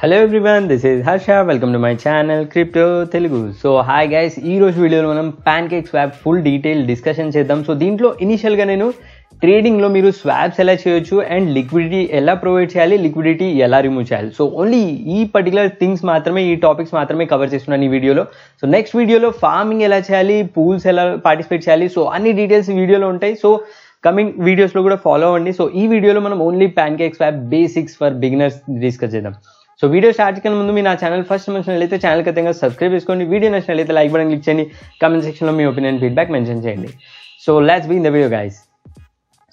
hello everyone this is Harsha welcome to my channel crypto Telugu so hi guys ఈ రోజు వీడియోలో మనం pancake swap full detail discussion చేద్దాం so దీంట్లో ఇనిషియల్గా నేను ట్రేడింగ్లో మీరు స్వాప్స్ ఎలా చేయొచ్చు అండ్ లిక్విడిటీ ఎలా ప్రొవైడ్ చేయాలి లిక్విడిటీ ఎలా రిమూవ్ చేయాలి సో ఓన్లీ ఈ పర్టికులర్ థింగ్స్ మాత్రమే ఈ టాపిక్స్ మాత్రమే కవర్ చేస్తున్నాను ఈ వీడియోలో సో నెక్స్ట్ వీడియోలో ఫార్మింగ్ ఎలా చేయాలి పూల్స్ ఎలా పార్టిసిపేట్ చేయాలి సో అన్ని డీటెయిల్స్ వీడియోలో ఉంటాయి సో కమింగ్ వీడియోస్లో కూడా ఫాలో అవ్వండి సో ఈ వీడియోలో మనం only pancake swap basics for beginners discuss చేద్దాం సో వీడియో స్టార్ట్ కన్నా ముందు మీ నా ఛానల్ ఫస్ట్ నచ్చినట్లయితే ఛానల్ ఖచ్చితంగా సబ్స్క్రైబ్ చేసుకోండి వీడియో నచ్చినట్లయితే లైక్ బటన్ క్లిక్ చేయండి కమెంట్ సెక్షన్లో మీ ఒపీనియన్ ఫీడ్బ్యాక్ మెన్షన్ చేయండి so let's be in the video guys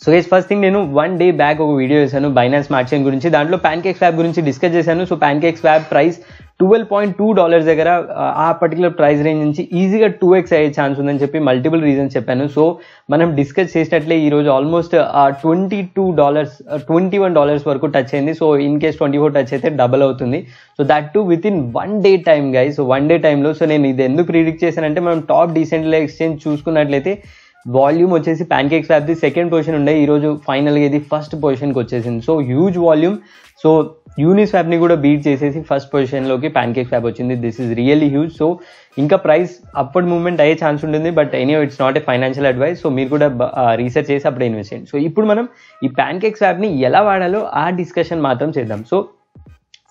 so guys first thing నేను వన్ డే బ్యాక్ ఒక వీడియో చేశాను బైనాన్స్ మార్చెన్ గురించి దాంట్లో ప్యాన్ కేక్ ఫ్యాబ్ గురించి డిస్కస్ చేశాను సో ప్యాన్ కేక్ ఫ్యాబ్ price twelve point two dollars దగ్గర ఆ పర్టికులర్ ప్రైస్ రేంజ్ నుంచి ఈజీగా టూ ఎక్స్ అయ్యే ఛాన్స్ ఉందని చెప్పి మల్టిపుల్ రీజన్స్ చెప్పాను సో మనం డిస్కస్ చేసినట్లే ఈరోజు almost twenty two dollars twenty one dollars వరకు టచ్ అయింది so in case twenty four touch అయితే డబల్ అవుతుంది so that to with in one day time guy so one day టైంలో so నేను ఇది ఎందుకు ప్రిడిక్ట్ చేశానంటే మనం టాప్ డీసెంట్లీ ఎక్స్చేంజ్ చూసుకున్నట్లయితే వాల్యూమ్ వచ్చేసి ప్యాన్ కేక్ స్వాప్ది సెకండ్ పొజిషన్ ఉండే ఈరోజు ఫైనల్గా ఇది ఫస్ట్ పొజిషన్కి వచ్చేసింది సో హ్యూజ్ వాల్యూమ్ సో యూనిస్ ని కూడా బీట్ చేసేసి ఫస్ట్ పొజిషన్లోకి లోకి ప్యాన్కేక్ ఫ్యాబ్ వచ్చింది this is really huge so ఇంకా ప్రైస్ అప్వర్డ్ మూవ్మెంట్ అయ్యే ఛాన్స్ ఉంటుంది but any it's not a financial advice so మీరు కూడా రీసెర్చ్ uh, చేసి అప్పుడు ఇన్వెస్ట్ చేయండి సో ఇప్పుడు మనం ఈ ప్యాన్కేక్ కేక్స్ యాప్ని ఎలా వాడాలో ఆ డిస్కషన్ మాత్రం చేద్దాం so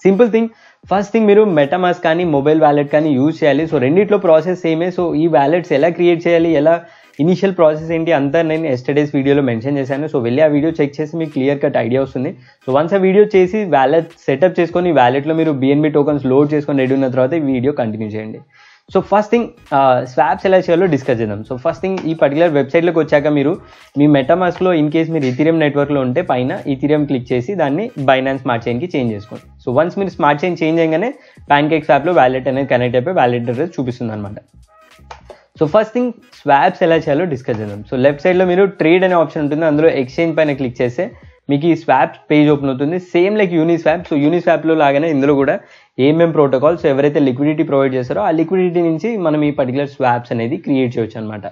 simple thing first thing మీరు మెటామాస్ కానీ మొబైల్ వ్యాలెట్ కానీ యూజ్ చేయాలి సో రెండిట్లో ప్రాసెస్ సేమే సో ఈ వ్యాలెట్స్ ఎలా క్రియేట్ చేయాలి ఎలా ఇనిషియల్ ప్రాసెస్ ఏంటి అంతా నేను ఎస్టర్డేస్ వీడియోలో మెన్షన్ చేశాను సో వెళ్ళి ఆ వీడియో చెక్ చేసి మీకు క్లియర్ కట్ ఐడియా వస్తుంది సో వన్స్ ఆ వీడియో చేసి వ్యాలెట్ సెటప్ చేసుకొని వ్యాలెట్లో మీరు బిఎన్బి టోకన్స్ లోడ్ చేసుకొని రెడీ ఉన్న తర్వాత వీడియో కంటిన్యూ చేయండి సో ఫస్ట్ థింగ్ స్వాప్స్ ఎలా చేయాలో డిస్కస్ చేద్దాం సో ఫస్ట్ థింగ్ ఈ పర్టికులర్ వెబ్సైట్లోకి వచ్చాక మీరు మీ మెటామాస్క్లో ఇన్ కేస్ మీరు ఇథిరియం నెట్వర్క్లో ఉంటే పైన ఇథిరియం క్లిక్ చేసి దాన్ని బైనాన్స్ స్మార్ట్ చైన్కి చేంజ్ చేసుకోండి సో వన్స్ మీరు స్మార్ట్ చైన్ చేంజ్ చేయగానే ప్యాన్ కేక్ స్వాప్లో వ్యాలెట్ అనేది కనెక్ట్ అయిపోయి వ్యాలెట్ అడ్రస్ చూపిస్తుంది అనమాట సో ఫస్ట్ థింగ్ స్వాప్స్ ఎలా చేయాలో డిస్కస్ చేద్దాం సో లెఫ్ట్ సైడ్లో మీరు ట్రేడ్ అనే ఆప్షన్ ఉంటుంది అందులో ఎక్స్చేంజ్ పైన క్లిక్ చేస్తే మీకు ఈ స్వాప్ పేజ్ ఓపెన్ అవుతుంది సేమ్ లైక్ యూనిస్వాప్ సో యూనిస్వాప్లో లాగానే ఇందులో కూడా ఏమేం ప్రోటోకాల్ సో ఎవరైతే లిక్విడిటీ ప్రొవైడ్ చేస్తారో ఆ లిక్విడిటీ నుంచి మనం ఈ పర్టికులర్ స్వాప్స్ అనేది క్రియేట్ చేయొచ్చు అనమాట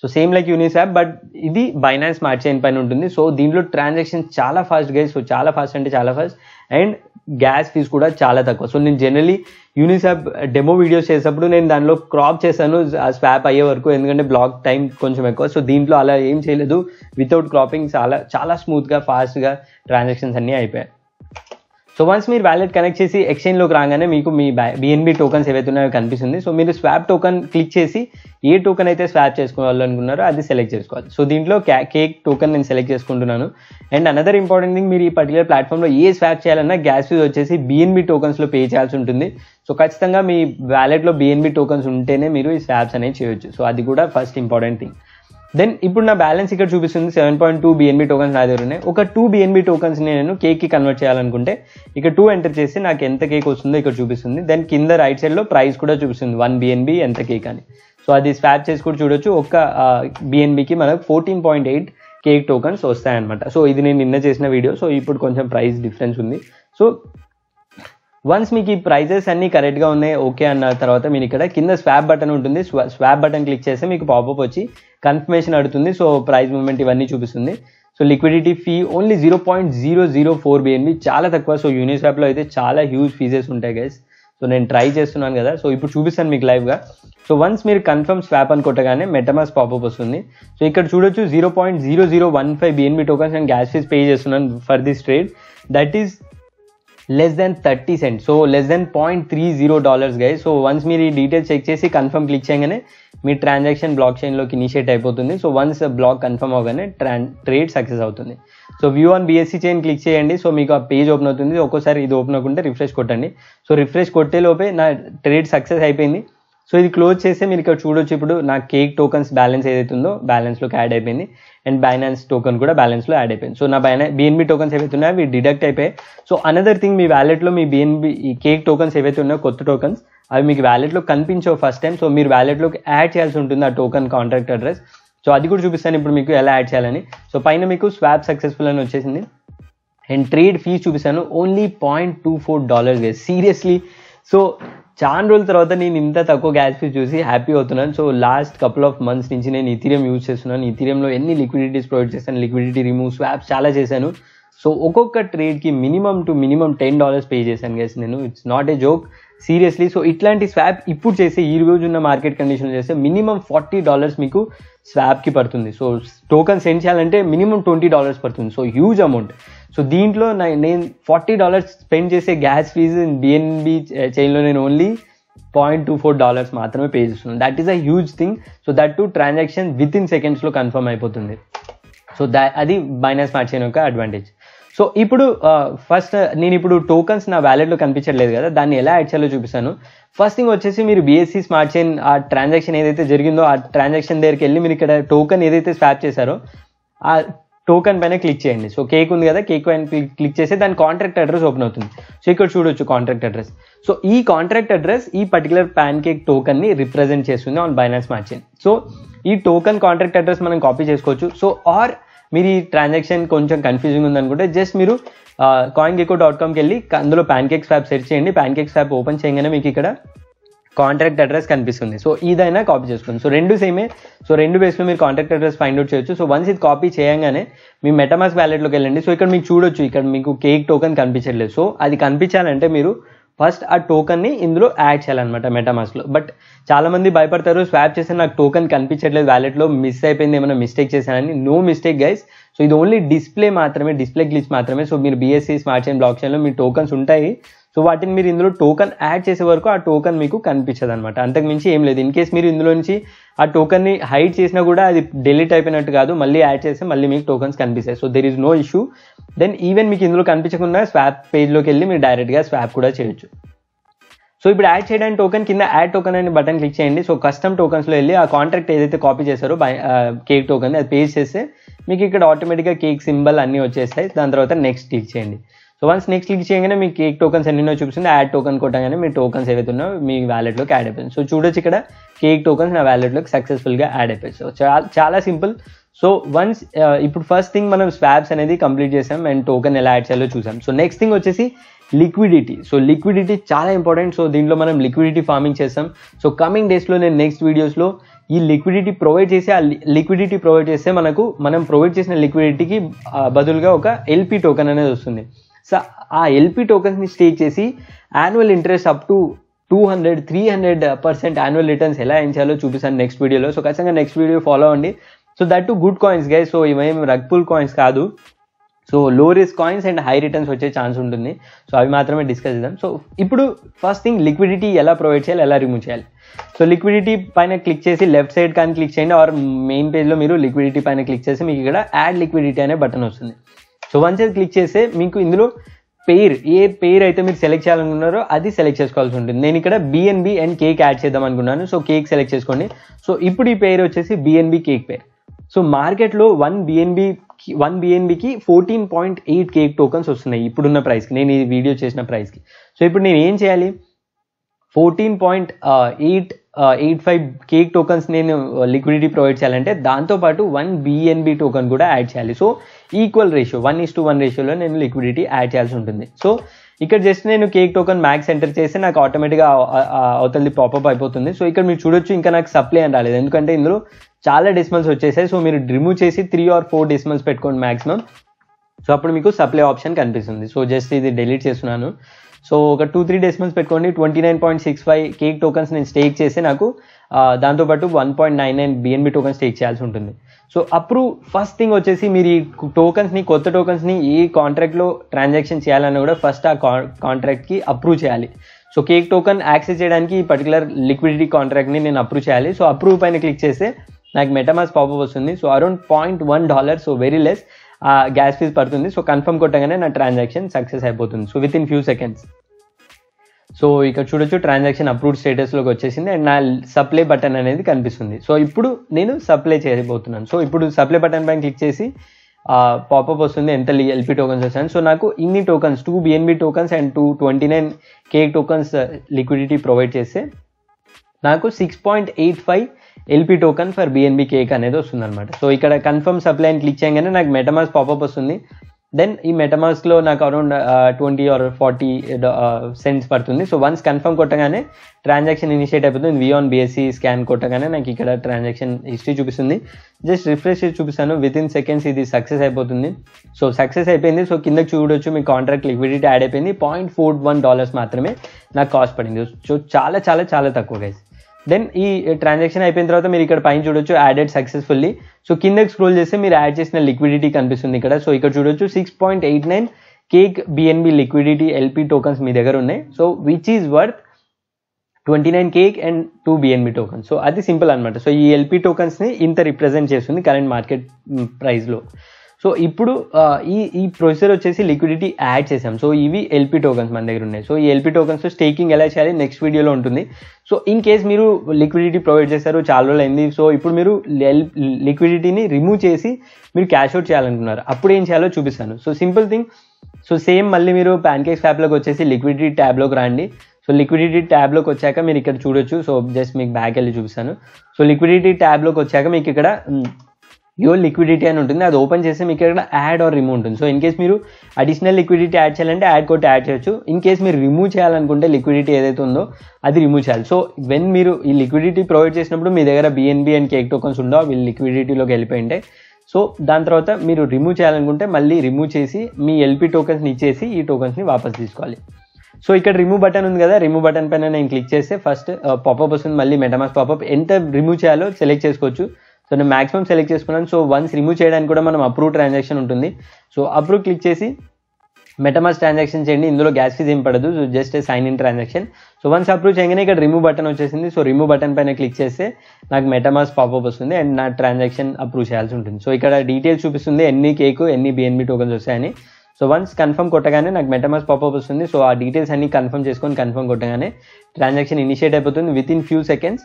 so same like Uniswap but ఇది బైనాన్స్ మార్చేయన్ పైన ఉంటుంది సో దీంట్లో ట్రాన్సాక్షన్స్ చాలా ఫాస్ట్ గైస్ సో చాలా ఫాస్ట్ అంటే చాలా ఫాస్ట్ అండ్ గ్యాస్ ఫీజు కూడా చాలా తక్కువ సో నేను జనరలీ యూనిసాప్ డెమో వీడియోస్ చేసేటప్పుడు నేను దానిలో క్రాప్ చేశాను స్వాప్ అయ్యే వరకు ఎందుకంటే బ్లాక్ టైం కొంచెం ఎక్కువ సో దీంట్లో అలా ఏం చేయలేదు వితౌట్ క్రాపింగ్ చాలా చాలా స్మూత్గా ఫాస్ట్గా ట్రాన్సాక్షన్స్ అన్నీ అయిపోయాయి సో వన్స్ మీరు వ్యాలెట్ కనెక్ట్ చేసి లోకి రాగానే మీకు మీ బిఎన్బి టోకన్స్ ఏవైతే ఉన్నాయో కనిపిస్తుంది సో మీరు స్వాప్ టోకన్ క్లిక్ చేసి ఏ టోకన్ అయితే స్వాప్ చేసుకోవాలనుకున్నారో అది సెలెక్ట్ చేసుకోవాలి సో దీంట్లో కేక్ టోకన్ నేను సెలెక్ట్ చేసుకుంటున్నాను అండ్ అనదర్ ఇంపార్టెంట్ థింగ్ మీరు ఈ పర్టికులర్ ప్లాట్ఫామ్లో ఏ స్వాప్ చేయాలన్నా గ్యాస్ ఫీజ్ వచ్చేసి బిఎన్బి టోకన్స్లో పే చేయాల్సి ఉంటుంది సో ఖచ్చితంగా మీ వ్యాలెట్లో బిఎన్బి టోకన్స్ ఉంటేనే మీరు ఈ స్వాప్స్ అనేవి చేయొచ్చు సో అది కూడా ఫస్ట్ ఇంపార్టెంట్ థింగ్ దెన్ ఇప్పుడు నా బ్యాలెన్స్ ఇక్కడ చూపిస్తుంది seven point two BNB tokens నా దగ్గర ఉన్నాయి ఒక టూ బిఎన్బి టోకన్స్ని నేను కేక్కి కన్వర్ట్ చేయాలనుకుంటే ఇక్కడ టూ ఎంటర్ చేసి నాకు ఎంత కేక్ వస్తుందో ఇక్కడ చూపిస్తుంది దెన్ కింద రైట్ సైడ్లో ప్రైస్ కూడా చూపిస్తుంది వన్ బిఎన్బి ఎంత కేక్ అని సో అది స్వాప్ చేసి కూడా చూడొచ్చు ఒక్క బిఎన్బికి మనకు fourteen point eight cake tokens వస్తాయన్నమాట సో ఇది నేను నిన్న చేసిన వీడియో సో ఇప్పుడు కొంచెం ప్రైస్ డిఫరెన్స్ ఉంది సో వన్స్ మీకు ఈ ప్రైజెస్ అన్నీ కరెక్ట్గా ఉన్నాయి ఓకే అన్న తర్వాత మీరు ఇక్కడ కింద స్వాప్ బటన్ ఉంటుంది స్వాప్ బటన్ క్లిక్ చేస్తే మీకు పాపప్ వచ్చి కన్ఫర్మేషన్ అడుగుతుంది సో ప్రైస్ మూమెంట్ ఇవన్నీ చూపిస్తుంది so liquidity fee only zero point zero zero four BNB చాలా తక్కువ సో యూనిస్వాప్లో అయితే చాలా హ్యూజ్ ఫీజెస్ ఉంటాయి గైస్ సో నేను ట్రై చేస్తున్నాను కదా సో ఇప్పుడు చూపిస్తాను మీకు లైవ్గా సో వన్స్ మీరు కన్ఫర్మ్ స్వాప్ అని కొట్టగానే మెటమాస్ పాపప్ వస్తుంది సో ఇక్కడ చూడొచ్చు zero point zero zero one five BNB tokens and gas fees pay చేస్తున్నాను for this trade that is less than thirty cent so less than point three zero dollars guy so once మీరు ఈ details check చేసి confirm click చేయగానే మీ transaction block చైన్లోకి initiate అయిపోతుంది so once block confirm అవగానే ట్రాన్ ట్రేడ్ సక్సెస్ అవుతుంది so view on BSC chain click చేయండి సో మీకు ఆ పేజ్ ఓపెన్ అవుతుంది ఒక్కోసారి ఇది ఓపెన్ అవ్వకుంటే రిఫ్రెష్ కొట్టండి సో రిఫ్రెష్ కొట్టే లోపే నా ట్రేడ్ సక్సెస్ అయిపోయింది సో ఇది క్లోజ్ చేస్తే మీరు ఇక్కడ చూడొచ్చు ఇప్పుడు నా కేక్ టోకన్స్ బ్యాలెన్స్ ఏదైతే ఉందో బ్యాలెన్స్లోకి యాడ్ అయిపోయింది అండ్ బైనాన్స్ టోకన్ కూడా బ్యాలెన్స్లో యాడ్ అయిపోయింది సో నా బైనా బిఎన్బి టోకన్స్ ఏవైతే ఉన్నాయో అవి డిడక్ట్ అయిపోయాయి సో అనదర్ థింగ్ మీ వ్యాలెట్లో మీ బిఎన్బి ఈ కేక్ టోకన్స్ ఏవైతే ఉన్నాయో కొత్త టోకన్స్ అవి మీకు వ్యాలెట్లో కనిపించవు ఫస్ట్ టైం సో మీరు వ్యాలెట్లోకి యాడ్ చేయాల్సి ఉంటుంది ఆ టోకన్ కాంట్రాక్ట్ అడ్రస్ సో అది కూడా చూపిస్తాను ఇప్పుడు మీకు ఎలా యాడ్ చేయాలని సో పైన మీకు స్వాప్ సక్సెస్ఫుల్ అని వచ్చేసింది అండ్ ట్రేడ్ ఫీజ్ చూపిస్తాను only point two four dollars seriously so చాలా రోజుల తర్వాత నేను ఇంత తక్కువ గ్యాస్ ఫీజ్ చూసి హ్యాపీ అవుతున్నాను so last couple of months నుంచి నేను ఇథీరియం యూజ్ చేస్తున్నాను ఇథీరియంలో ఎన్ని లిక్విడిటీస్ ప్రొవైడ్ చేస్తాను లిక్విడిటీ రిమూవ్ స్వాప్స్ చాలా చేశాను సో ఒక్కొక్క ట్రేడ్కి minimum to minimum ten dollars pay చేశాను గ్యాస్ నేను it's not a joke seriously so ఇట్లాంటి స్వాప్ ఇప్పుడు చేస్తే ఈ రోజు ఉన్న మార్కెట్ కండిషన్లో చేస్తే మినిమం ఫార్టీ డాలర్స్ మీకు స్వాప్కి పడుతుంది సో టోకన్ సెండ్ చేయాలంటే మినిమం ట్వంటీ డాలర్స్ పడుతుంది సో హ్యూజ్ అమౌంట్ సో దీంట్లో నేను ఫార్టీ డాలర్స్ స్పెండ్ చేసే గ్యాస్ ఫీజు బిఎన్బి చైన్లో నేను only point two four dollars మాత్రమే పే చేస్తున్నాను that is a huge thing so that to transaction within సెకండ్స్లో కన్ఫర్మ్ అయిపోతుంది సో దా అది బైనాన్స్ మ్యాచ్ యొక్క అడ్వాంటేజ్ సో ఇప్పుడు ఫస్ట్ uh, uh, నేను ఇప్పుడు టోకన్స్ నా వ్యాలెట్లో కనిపించట్లేదు కదా దాన్ని ఎలా యాడ్ చేయాలో చూపిస్తాను ఫస్ట్ థింగ్ వచ్చేసి మీరు బీఎస్సీ స్మార్ట్ చైన్ ఆ ట్రాన్సాక్షన్ ఏదైతే జరిగిందో ఆ ట్రాన్సాక్షన్ దగ్గరికి వెళ్ళి మీరు ఇక్కడ టోకన్ ఏదైతే స్వాప్ చేశారో ఆ టోకన్ పైన క్లిక్ చేయండి సో కేక్ ఉంది కదా కేక్ పైన క్లిక్ చేస్తే దాని కాంట్రాక్ట్ అడ్రస్ ఓపెన్ అవుతుంది సో ఇక్కడ చూడొచ్చు కాంట్రాక్ట్ అడ్రస్ సో ఈ కాంట్రాక్ట్ అడ్రస్ ఈ పర్టికులర్ ప్యాన్ కేక్ టోకన్ని రిప్రజెంట్ చేస్తుంది ఆన్ బైనాన్స్ మార్చింది సో ఈ టోకన్ కాంట్రాక్ట్ అడ్రస్ మనం కాపీ చేసుకోవచ్చు సో ఆర్ మీరు ఈ ట్రాన్సాక్షన్ కొంచెం కన్ఫ్యూజింగ్ ఉందనుకుంటే జస్ట్ మీరు కాయిన్ గెకో డాట్ కామ్కి వెళ్ళి అందులో ప్యాన్ కేక్స్ ఫ్యాప్ సెర్చ్ చేయండి ప్యాన్ కేక్స్ ఫ్యాప్ ఓపెన్ చేయగానే మీకు ఇక్కడ కాంట్రాక్ట్ అడ్రస్ కనిపిస్తుంది సో ఇదైనా కాపీ చేసుకోండి సో రెండు సేమే సో రెండు బేస్లో మీరు కాంట్రాక్ట్ అడ్రస్ ఫైండ్ అవుట్ చేయొచ్చు సో వన్స్ ఇది కాపీ చేయగానే మీ మెటమాస్ వ్యాలెట్లోకి వెళ్ళండి సో ఇక్కడ మీకు చూడొచ్చు ఇక్కడ మీకు కేక్ టోకెన్ కనిపించట్లేదు సో అది కనిపించాలంటే మీరు ఫస్ట్ ఆ టోకన్ని ఇందులో యాడ్ చేయాలన్నమాట లో బట్ చాలామంది భయపడతారు స్వాప్ చేస్తే నాకు టోకన్ కనిపించట్లేదు వ్యాలెట్లో మిస్ అయిపోయింది ఏమైనా మిస్టేక్ చేశానని నో మిస్టేక్ గైస్ సో ఇది ఓన్లీ డిస్ప్లే మాత్రమే డిస్ప్లే గ్లిచ్ మాత్రమే సో మీరు బీఎస్సీ స్మార్ట్ చైన్ బ్లాక్ చైన్లో మీ టోకన్స్ ఉంటాయి సో వాటిని మీరు ఇందులో టోకన్ యాడ్ చేసే వరకు ఆ టోకన్ మీకు కనిపించదు అనమాట అంతకుమించి ఏం లేదు ఇన్ కేస్ మీరు ఇందులో నుంచి ఆ టోకన్ని హైడ్ చేసినా కూడా అది డెలీట్ అయిపోయినట్టు కాదు మళ్ళీ యాడ్ చేస్తే మళ్ళీ మీకు టోకన్స్ కనిపిస్తాయి so there is no issue then even మీకు ఇందులో కనిపించకుండా స్వాప్ పేజ్లోకి వెళ్ళి మీరు డైరెక్ట్గా స్వాప్ కూడా చేయొచ్చు సో ఇప్పుడు యాడ్ చేయడానికి టోకెన్ కింద యాడ్ టోకెన్ అనే బటన్ క్లిక్ చేయండి సో కస్టమ్ టోకన్స్లో వెళ్ళి ఆ కాంట్రాక్ట్ ఏదైతే కాపీ చేశారో కేక్ టోకన్ అది పేజ్ చేస్తే మీకు ఇక్కడ ఆటోమేటిక్గా కేక్ సింబల్ అన్నీ వచ్చేస్తాయి దాని తర్వాత నెక్స్ట్ క్లిక్ చేయండి సో వన్స్ నెక్స్ట్ క్లిక్ చేయగానే మీ కేక్ టోకన్స్ ఎన్నో చూపిస్తుంది యాడ్ టోకన్ కొట్టగానే మీ టోకన్స్ ఏవైతే ఉన్నాయో మీ వ్యాలెట్లోకి యాడ్ అయిపోయింది సో చూడొచ్చు ఇక్కడ కేక్ టోకన్స్ నా వ్యాలెట్లోకి సక్సెస్ఫుల్గా యాడ్ అయిపోయింది సో చాలా సింపుల్ సో వన్స్ ఇప్పుడు ఫస్ట్ థింగ్ మనం స్వాబ్స్ అనేది కంప్లీట్ చేసాం అండ్ టోకెన్ ఎలా యాడ్ చేయాలో చూసాం సో నెక్స్ట్ థింగ్ వచ్చేసి లిక్విడిటీ సో లిక్విడిటీ చాలా ఇంపార్టెంట్ సో దీంట్లో మనం లిక్విడిటీ ఫార్మింగ్ చేస్తాం సో కమింగ్ డేస్లో నేను నెక్స్ట్ వీడియోస్లో ఈ లిక్విడిటీ ప్రొవైడ్ చేసే ఆ లిక్విడిటీ ప్రొవైడ్ చేస్తే మనకు మనం ప్రొవైడ్ చేసిన లిక్విడిటీకి బదులుగా ఒక ఎల్పి టోకెన్ అనేది వస్తుంది సో ఆ ఎల్పి టోకెన్స్ని స్టేక్ చేసి annual interest up to two hundred three hundred percent annual returns ఎలా ఎంచాలో చూపిస్తాను నెక్స్ట్ వీడియోలో సో ఖచ్చితంగా నెక్స్ట్ వీడియో ఫాలో అవ్వండి so that to good coins guys so ఇవేమి రగ్పుల్ కాయిన్స్ కాదు so low risk coins and high returns వచ్చే chance ఉంటుంది సో అవి మాత్రమే డిస్కస్ చేద్దాం సో ఇప్పుడు ఫస్ట్ థింగ్ లిక్విడిటీ ఎలా ప్రొవైడ్ చేయాలి ఎలా రిమూవ్ చేయాలి సో లిక్విడిటీ పైన క్లిక్ చేసి లెఫ్ట్ సైడ్ కానీ క్లిక్ చేయండి ఆర్ మెయిన్ పేజ్లో మీరు లిక్విడిటీ పైన క్లిక్ చేసి మీకు ఇక్కడ యాడ్ లిక్విడిటీ అనే బటన్ వస్తుంది సో వన్స్ క్లిక్ చేస్తే మీకు ఇందులో పేర్ ఏ పేర్ అయితే మీరు సెలెక్ట్ చేయాలనుకున్నారో అది సెలెక్ట్ చేసుకోవాల్సి ఉంటుంది నేను ఇక్కడ బిఎన్బి అండ్ కేక్ యాడ్ చేద్దాం అనుకున్నాను సో కేక్ సెలెక్ట్ చేసుకోండి సో ఇప్పుడు ఈ పేరు వచ్చేసి బిఎన్బి కేక్ పేర్ సో మార్కెట్లో వన్ బిఎన్బి వన్ బిఎన్బికి fourteen point eight cake tokens వస్తున్నాయి ఇప్పుడున్న ప్రైస్కి నేను ఈ వీడియో చేసిన ప్రైస్కి సో ఇప్పుడు నేను ఏం చేయాలి fourteen point eight eight five cake tokens నేను లిక్విడిటీ uh, ప్రొవైడ్ చేయాలంటే దాంతోపాటు వన్ బిఎన్బి టోకన్ కూడా యాడ్ చేయాలి so equal ratio one is to one రేషియోలో నేను లిక్విడిటీ యాడ్ చేయాల్సి ఉంటుంది సో ఇక్కడ జస్ట్ నేను కేక్ టోకన్ మ్యాక్స్ ఎంటర్ చేస్తే నాకు ఆటోమేటిక్గా అవతలది పాపప్ అయిపోతుంది సో ఇక్కడ మీరు చూడొచ్చు ఇంకా నాకు సప్లై అని రాలేదు ఎందుకంటే ఇందులో చాలా డెసిమల్స్ వచ్చేసాయి సో మీరు రిమూవ్ చేసి త్రీ ఆర్ ఫోర్ డెసిమల్స్ పెట్టుకోండి మ్యాక్సిమం సో అప్పుడు మీకు సప్లై ఆప్షన్ కనిపిస్తుంది సో జస్ట్ ఇది డెలీట్ చేస్తున్నాను సో ఒక టూ త్రీ డెసిమల్స్ పెట్టుకోండి twenty nine point six five cake tokens నేను స్టేక్ చేస్తే నాకు దాంతోపాటు one point nine nine BNB tokens stake చేయాల్సి ఉంటుంది సో అప్పుడు ఫస్ట్ థింగ్ వచ్చేసి మీరు ఈ టోకన్స్ని కొత్త టోకన్స్ని ఈ కాంట్రాక్ట్లో ట్రాన్సాక్షన్ చేయాలన్నా కూడా ఫస్ట్ ఆ కాంట్రాక్ట్కి అప్రూవ్ చేయాలి సో కేక్ టోకన్ యాక్సెస్ చేయడానికి ఈ పర్టికులర్ లిక్విడిటీ కాంట్రాక్ట్ని నేను అప్రూవ్ చేయాలి సో అప్రూవ్ పైన క్లిక్ చేస్తే నాకు మెటమాస్ పాపప్ వస్తుంది so around point one dollar so very less gas fees పడుతుంది సో కన్ఫర్మ్ కొట్టగానే నా ట్రాన్సాక్షన్ సక్సెస్ అయిపోతుంది so within few seconds so ఇక్కడ చూడొచ్చు ట్రాన్సాక్షన్ అప్రూవ్డ్ స్టేటస్లోకి వచ్చేసింది అండ్ నా సప్లై బటన్ అనేది కనిపిస్తుంది సో ఇప్పుడు నేను సప్లై చేయబోతున్నాను సో ఇప్పుడు సప్లై బటన్ పైన క్లిక్ చేసి పాపప్ వస్తుంది ఎంత ఎల్పీ టోకన్స్ వచ్చాను సో నాకు ఇన్ని tokens two BNB tokens and two twenty nine cake tokens liquidity provide చేస్తే నాకు six point eight five LP token for BNB cake అనేది వస్తుంది అనమాట సో ఇక్కడ కన్ఫర్మ్ సప్లై అని క్లిక్ చేయగానే నాకు మెటమాస్ పాపప్ వస్తుంది దెన్ ఈ మెటమాస్లో నాకు around twenty or forty cents పడుతుంది సో వన్స్ కన్ఫర్మ్ కొట్టగానే ట్రాన్సాక్షన్ ఇనిషియేట్ అయిపోతుంది వియాన్ బీఎస్సీ స్కాన్ కొట్టగానే నాకు ఇక్కడ ట్రాన్సాక్షన్ హిస్టరీ చూపిస్తుంది జస్ట్ రిఫ్రెష్ చేసి చూపిస్తాను విత్ ఇన్ సెకండ్స్ ఇది సక్సెస్ అయిపోతుంది సో సక్సెస్ అయిపోయింది సో కిందకు చూడొచ్చు మీ కాంట్రాక్ట్ లిక్విడిటీ యాడ్ అయిపోయింది పాయింట్ ఫోర్ వన్ డాలర్స్ మాత్రమే నాకు కాస్ట్ పడింది సో చాలా చాలా చాలా తక్కువ గైస్ देन ई ए ट्रांजैक्शन आई पिन के बाद में आप यहां देख सकते हो एडेड सक्सेसफुली सो नीचे स्क्रोल जैसे आप ऐड चेने लिक्विडिटी కనిపిస్తుంది ఇక్కడ సో ఇక్కడ చూడొచ్చు 6.89 cake BNB liquidity LP tokens మీ దగ్గర ఉన్నాయి so which is worth 29 cake and 2 BNB token so అది సింపుల్ అన్నమాట సో ఈ LP టోకెన్స్ నే ఇన్ ద రిప్రజెంట్ చేస్తుంది కరెంట్ మార్కెట్ ప్రైస్ లో సో ఇప్పుడు ఈ ఈ ప్రొసెసర్ వచ్చేసి లిక్విడిటీ యాడ్ చేసాం సో ఇవి ఎల్పి టోకన్స్ మన దగ్గర ఉన్నాయి సో ఈ ఎల్పీ టోకన్స్ స్టేకింగ్ ఎలా చేయాలి నెక్స్ట్ వీడియోలో ఉంటుంది సో ఇన్ కేస్ మీరు లిక్విడిటీ ప్రొవైడ్ చేశారు చాలా రోజులు అయింది సో ఇప్పుడు మీరు లిక్విడిటీని రిమూవ్ చేసి మీరు క్యాష్ అవుట్ చేయాలనుకున్నారు అప్పుడు ఏం చేయాలో చూపిస్తాను so simple thing so same మళ్ళీ మీరు ప్యాన్కేక్స్ ట్యాబ్లోకి వచ్చేసి లిక్విడిటీ ట్యాబ్లోకి రండి సో లిక్విడిటీ ట్యాబ్లోకి వచ్చాక మీరు ఇక్కడ చూడొచ్చు సో జస్ట్ మీకు బ్యాక్ వెళ్ళి చూపిస్తాను సో లిక్విడిటీ ట్యాబ్లోకి వచ్చాక మీకు ఇక్కడ యువర్ లిక్విడిటీ అని ఉంటుంది అది ఓపెన్ చేస్తే మీకు ఇక్కడ యాడ్ ఆర్ రిమూవ్ ఉంటుంది సో ఇన్ కేస్ మీరు అడిషనల్ లిక్విడిటీ యాడ్ చేయాలంటే యాడ్ కొట్టి యాడ్ చేయొచ్చు ఇన్ కేస్ మీరు రిమూవ్ చేయాలనుకుంటే లిక్విడిటీ ఏదైతే ఉందో అది రిమూవ్ చేయాలి సో వెన్ మీరు ఈ లిక్విడిటీ ప్రొవైడ్ చేసినప్పుడు మీ దగ్గర బిఎన్బి అండ్ కేక్ టోకన్స్ ఉండో వీళ్ళు లిక్విడిటీలోకి వెళ్ళిపోయింటే సో దాని తర్వాత మీరు రిమూవ్ చేయాలనుకుంటే మళ్ళీ రిమూవ్ చేసి మీ ఎల్పి టోకన్స్ని ఇచ్చేసి ఈ టోకన్స్ని వాపస్ తీసుకోవాలి సో ఇక్కడ రిమూవ్ బటన్ ఉంది కదా రిమూవ్ బటన్ పైన నేను క్లిక్ చేస్తే ఫస్ట్ పాపప్ uh, వస్తుంది మళ్ళీ మెటమాస్ పాపప్ ఎంత రిమూవ్ చేయాలో సెలెక్ట్ చేసుకోవచ్చు సో నేను మాక్సిమం సెలెక్ట్ చేసుకున్నాను సో వన్స్ రిమూవ్ చేయడానికి కూడా మనం అప్రూవ్ ట్రాన్సాక్షన్ ఉంటుంది సో అప్రూవ్ క్లిక్ చేసి మెటమాస్ ట్రాన్సాక్షన్ చేయండి ఇందులో గ్యాస్ ఫీజ్ ఏం పడదు so just sign in transaction so once approve చేయగానే ఇక్కడ రిమూవ్ బటన్ వచ్చేసింది సో రిమూవ్ బటన్ పైన క్లిక్ చేస్తే నాకు మెటమాస్ పాపప్ వస్తుంది అండ్ నా ట్రాన్సాక్షన్ అప్రూవ్ చేయాల్సి ఉంటుంది సో ఇక్కడ డీటెయిల్స్ చూపిస్తుంది ఎన్ని కేకు ఎన్ని బిఎన్బి టోకన్స్ వస్తాయని సో వన్స్ కన్ఫర్మ్ కొట్టగానే నాకు మెటమాస్ పాపప్ వస్తుంది సో ఆ డీటెయిల్స్ అన్ని కన్ఫర్మ్ చేసుకొని కన్ఫర్మ్ కొట్టగానే ట్రాన్సాక్షన్ ఇనిషియేట్ అయిపోతుంది విత్ ఇన్ ఫ్యూ సెకండ్స్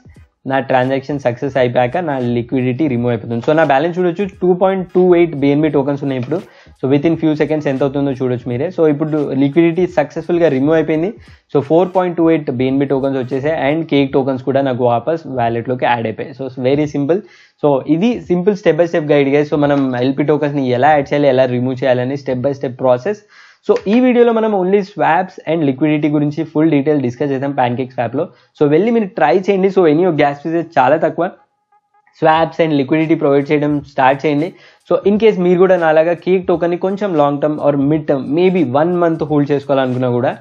నా ట్రాన్సాక్షన్ సక్సెస్ అయిపోయాక నా లిక్విడిటీ రిమూవ్ అయిపోతుంది సో నా బ్యాలెన్స్ చూడొచ్చు two point two eight BNB tokens ఉన్నాయి ఇప్పుడు so within few seconds ఎంత అవుతుందో చూడొచ్చు మీరే సో ఇప్పుడు లిక్విడిటీ సక్సెస్ఫుల్గా రిమూవ్ అయిపోయింది so four point two eight BNB tokens వచ్చేసాయి అండ్ కేక్ టోకన్స్ కూడా నాకు వాపస్ వ్యాలెట్లోకి యాడ్ అయిపోయాయి సో వెరీ సింపుల్ సో ఇది simple step by step guide guys so మనం ఎల్పీ టోకన్స్ని ఎలా యాడ్ చేయాలి ఎలా రిమూవ్ చేయాలని step by step process so ఈ వీడియోలో మనం ఓన్లీ స్వాప్స్ అండ్ లిక్విడిటీ గురించి ఫుల్ డీటెయిల్ డిస్కస్ చేద్దాం ప్యాన్ కేక్ స్వాప్లో సో వెళ్ళి మీరు ట్రై చేయండి సో ఎనీ గ్యాస్ ఫీజ్ చాలా తక్కువ స్వాప్స్ అండ్ లిక్విడిటీ ప్రొవైడ్ చేయడం స్టార్ట్ చేయండి సో ఇన్ కేస్ మీరు కూడా నాలాగా కేక్ టోకన్ని కొంచెం long term or mid term maybe one month hold చేసుకోవాలనుకున్నా కూడా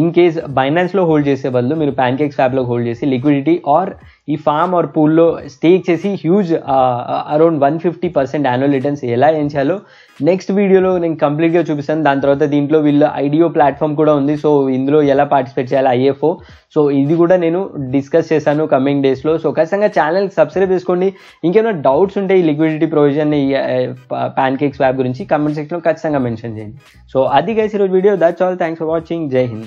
ఇన్ కేస్ బైనాన్స్లో హోల్డ్ చేసే బదులు మీరు ప్యాన్కేక్ కేక్ స్వాప్లో హోల్డ్ చేసి లిక్విడిటీ ఆర్ ఈ ఫామ్ ఆర్ పూల్లో స్టేక్ చేసి huge around one fifty percent annual returns ఎలా ఎంచాలో నెక్స్ట్ వీడియోలో నేను కంప్లీట్గా చూపిస్తాను దాని తర్వాత దీంట్లో వీళ్ళ ఐడియో ప్లాట్ఫామ్ కూడా ఉంది సో ఇందులో ఎలా పార్టిసిపేట్ చేయాలి ఐఎఫ్ఓ సో ఇది కూడా నేను డిస్కస్ చేశాను కమింగ్ డేస్లో సో ఖచ్చితంగా ఛానల్ సబ్స్క్రైబ్ చేసుకోండి ఇంకేమైనా డౌట్స్ ఉంటే ఈ liquidity provision pancake swap గురించి కమెంట్ సెక్షన్లో ఖచ్చితంగా మెన్షన్ చేయండి సో అది కలిసి ఈరోజు video that's all thanks for watching జై హింద్